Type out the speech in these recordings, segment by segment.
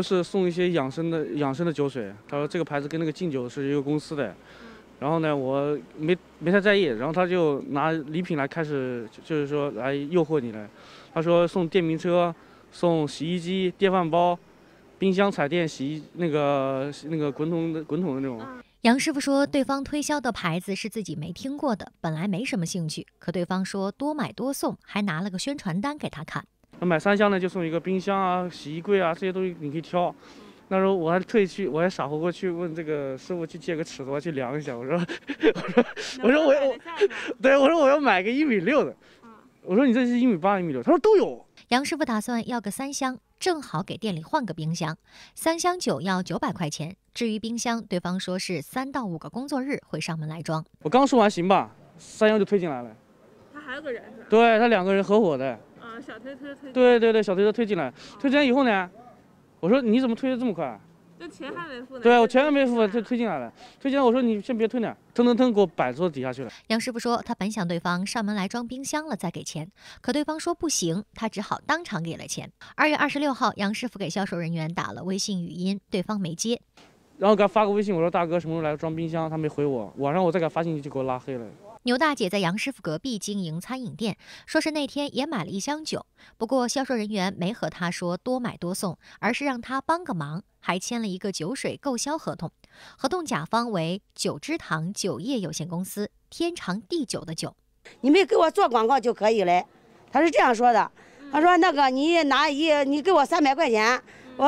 就是送一些养生的养生的酒水，他说这个牌子跟那个劲酒是一个公司的，然后呢我没没太在意，然后他就拿礼品来开始就是说来诱惑你了，他说送电瓶车，送洗衣机、电饭煲、冰箱、彩电、洗衣那个那个滚筒的滚筒的那种。杨师傅说，对方推销的牌子是自己没听过的，本来没什么兴趣，可对方说多买多送，还拿了个宣传单给他看。买三箱呢，就送一个冰箱啊、洗衣柜啊这些东西你可以挑。那时候我还特意去，我还傻乎乎去问这个师傅去借个尺子，我去量一下。我说，我说，我说我要，对，我说我要买个一米六的。我说你这是一米八，一米六。他说都有。杨师傅打算要个三箱，正好给店里换个冰箱。三箱酒要九百块钱。至于冰箱，对方说是三到五个工作日会上门来装。我刚说完行吧，三箱就推进来了。他还有个人是吧？对他两个人合伙的。小推车推对对对，小推车推进来，推进来以后呢？我说你怎么推的这么快？这钱还没付呢。对，我钱还没付，就推进来了。推进来，我说你先别推呢，腾腾腾给我摆桌子底下去了。杨师傅说，他本想对方上门来装冰箱了再给钱，可对方说不行，他只好当场给了钱。二月二十六号，杨师傅给销售人员打了微信语音，对方没接。然后给他发个微信，我说大哥什么时候来装冰箱？他没回我。晚上我再给他发信息，就给我拉黑了。牛大姐在杨师傅隔壁经营餐饮店，说是那天也买了一箱酒，不过销售人员没和她说多买多送，而是让她帮个忙，还签了一个酒水购销合同。合同甲方为酒之堂酒业有限公司，天长地久的酒，你们给我做广告就可以了。他是这样说的，他说那个你拿一，你给我三百块钱，我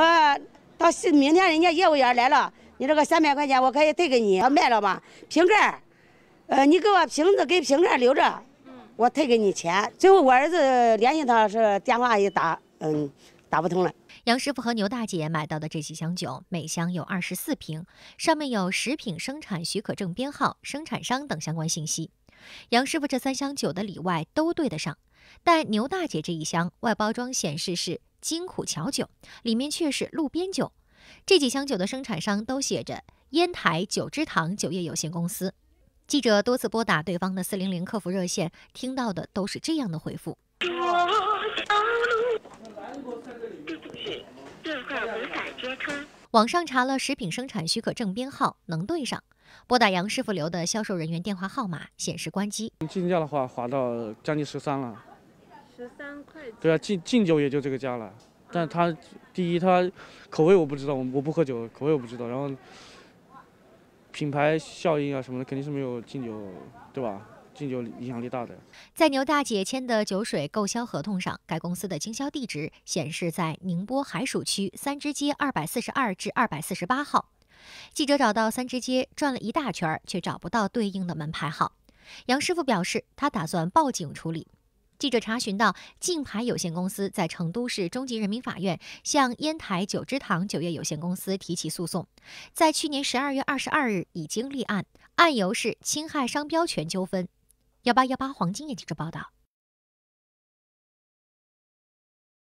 到明天人家业务员来了，你这个三百块钱我可以退给你。卖了吧，瓶盖。呃，你给我瓶子、给瓶盖留着，我退给你钱。最后我儿子联系他，是电话一打，嗯，打不通了。杨师傅和牛大姐买到的这几箱酒，每箱有二十四瓶，上面有食品生产许可证编号、生产商等相关信息。杨师傅这三箱酒的里外都对得上，但牛大姐这一箱外包装显示是金苦桥酒，里面却是路边酒。这几箱酒的生产商都写着烟台九芝堂酒业有限公司。记者多次拨打对方的四零零客服热线，听到的都是这样的回复。网上查了食品生产许可证编号，能对上。拨打杨师傅留的销售人员电话号码，显示关机。进价的话，划到将近十三了。十三块。对啊，进进酒也就这个价了。但他第一，他口味我不知道，我我不喝酒，口味我不知道。然后。品牌效应啊什么的肯定是没有敬酒，对吧？敬酒影响力大的。在牛大姐签的酒水购销合同上，该公司的经销地址显示在宁波海曙区三支街二百四十二至二百四十八号。记者找到三支街转了一大圈，却找不到对应的门牌号。杨师傅表示，他打算报警处理。记者查询到，净牌有限公司在成都市中级人民法院向烟台九芝堂酒业有限公司提起诉讼，在去年十二月二十二日已经立案，案由是侵害商标权纠纷。幺八幺八黄金眼记者报道。